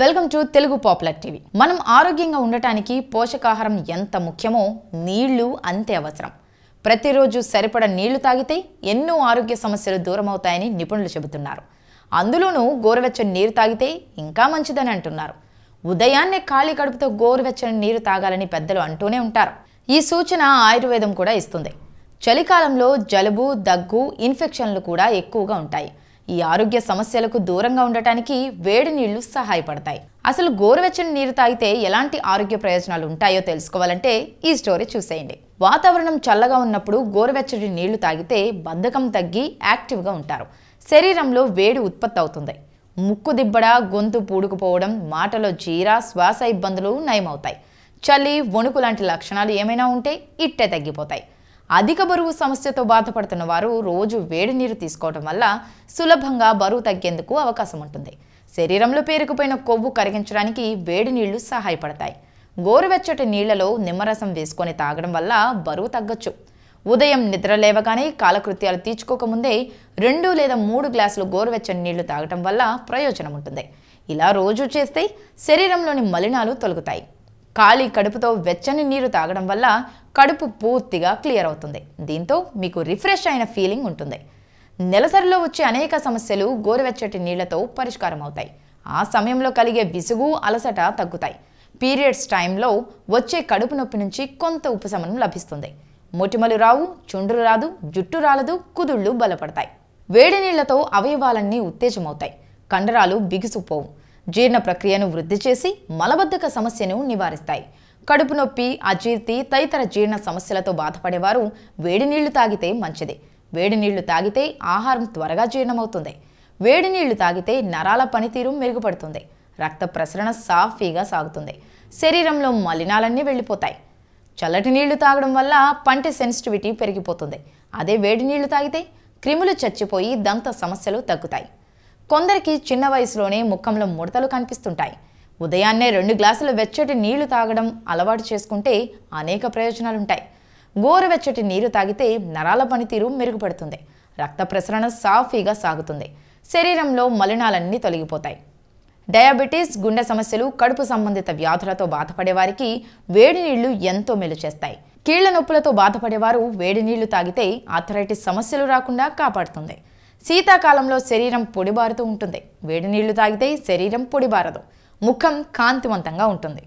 welcome to Telugu popular TV మనం ఆరోగ్యంగా ఉండటానికి పోషకాహారం ఎంత ముఖ్యమో నీళ్లు అంతే అవసరం ప్రతిరోజు సరిపడ నీళ్లు తాగితే ఎన్నో ఆరోగ్య సమస్యలు దూరమవుతాయని నిపుణులు చెబుతున్నారు అందులోనూ గోరువెచ్చని నీరు తాగితే ఇంకా మంచిదని అంటున్నారు ఉదయాన్నే ఖాళీ కడుపుతో గోరువెచ్చని నీరు తాగాలని పెద్దలు అంటూనే ఉంటారు ఈ సూచన ఆయుర్వేదం కూడా ఇస్తుంది చలికాలంలో జలుబు దగ్గు ఇన్ఫెక్షన్లు కూడా ఎక్కువగా ఉంటాయి ఈ ఆరోగ్య సమస్యలకు దూరంగా ఉండటానికి వేడి నీళ్లు సహాయపడతాయి అసలు గోరువెచ్చని నీరు తాగితే ఎలాంటి ఆరోగ్య ప్రయోజనాలు ఉంటాయో తెలుసుకోవాలంటే ఈ స్టోరీ చూసేయండి వాతావరణం చల్లగా ఉన్నప్పుడు గోరువెచ్చటి నీళ్లు తాగితే బద్ధకం తగ్గి యాక్టివ్గా ఉంటారు శరీరంలో వేడి ఉత్పత్తి అవుతుంది ముక్కు దిబ్బడ గొంతు పూడుకుపోవడం మాటలో జీరా శ్వాస ఇబ్బందులు నయమవుతాయి చలి వణుకు లాంటి లక్షణాలు ఏమైనా ఉంటే ఇట్టే తగ్గిపోతాయి అధిక బరువు సమస్యతో బాధపడుతున్న వారు రోజు వేడి నీరు తీసుకోవడం వల్ల సులభంగా బరువు తగ్గేందుకు అవకాశం ఉంటుంది శరీరంలో పేరుకుపోయిన కొవ్వు కరిగించడానికి వేడి నీళ్లు సహాయపడతాయి గోరువెచ్చటి నీళ్లలో నిమ్మరసం వేసుకొని తాగడం వల్ల బరువు తగ్గొచ్చు ఉదయం నిద్ర లేవగానే కాలకృత్యాలు తీర్చుకోకముందే రెండు లేదా మూడు గ్లాసులు గోరువెచ్చని నీళ్లు తాగటం వల్ల ప్రయోజనం ఉంటుంది ఇలా రోజు చేస్తే శరీరంలోని మలినాలు తొలగుతాయి ఖాళీ కడుపుతో వెచ్చని నీరు తాగడం వల్ల కడుపు పూర్తిగా క్లియర్ అవుతుంది దీంతో మీకు రిఫ్రెష్ అయిన ఫీలింగ్ ఉంటుంది నెలసరిలో వచ్చే అనేక సమస్యలు గోరువెచ్చటి నీళ్లతో పరిష్కారం అవుతాయి ఆ సమయంలో కలిగే విసుగు అలసట తగ్గుతాయి పీరియడ్స్ టైంలో వచ్చే కడుపు నొప్పి నుంచి కొంత ఉపశమనం లభిస్తుంది మొటిమలు రావు చుండ్రు రాదు జుట్టు రాలదు కుదుళ్ళు బలపడతాయి వేడి నీళ్లతో అవయవాలన్నీ ఉత్తేజమవుతాయి కండరాలు బిగుసుపోవు జీర్ణ ప్రక్రియను వృద్ధి చేసి మలబద్ధక సమస్యను నివారిస్తాయి కడుపు నొప్పి అజీర్తి తదితర జీర్ణ సమస్యలతో బాధపడేవారు వేడి నీళ్లు తాగితే మంచిది వేడి నీళ్లు తాగితే ఆహారం త్వరగా జీర్ణమవుతుంది వేడి నీళ్లు తాగితే నరాల పనితీరు మెరుగుపడుతుంది రక్త ప్రసరణ సాఫీగా సాగుతుంది శరీరంలో మలినాలన్నీ వెళ్ళిపోతాయి చల్లటి నీళ్లు తాగడం వల్ల పంటి సెన్సిటివిటీ పెరిగిపోతుంది అదే వేడి నీళ్లు తాగితే క్రిములు చచ్చిపోయి దంత సమస్యలు తగ్గుతాయి కొందరికి చిన్న వయసులోనే ముఖంలో ముడతలు కనిపిస్తుంటాయి ఉదయాన్నే రెండు గ్లాసుల వెచ్చటి నీళ్లు తాగడం అలవాటు చేసుకుంటే అనేక ప్రయోజనాలుంటాయి గోరువెచ్చటి నీరు తాగితే నరాల పనితీరు మెరుగుపడుతుంది రక్త ప్రసరణ సాఫీగా సాగుతుంది శరీరంలో మలినాలన్నీ తొలగిపోతాయి డయాబెటీస్ గుండె సమస్యలు కడుపు సంబంధిత వ్యాధులతో బాధపడే వారికి వేడి నీళ్లు ఎంతో మేలు చేస్తాయి కీళ్ల నొప్పులతో బాధపడేవారు వేడి నీళ్లు తాగితే ఆథరైటిస్ సమస్యలు రాకుండా కాపాడుతుంది శీతాకాలంలో శరీరం పొడిబారుతూ ఉంటుంది వేడి నీళ్లు తాగితే శరీరం పొడిబారదు ముఖం కాంతివంతంగా ఉంటుంది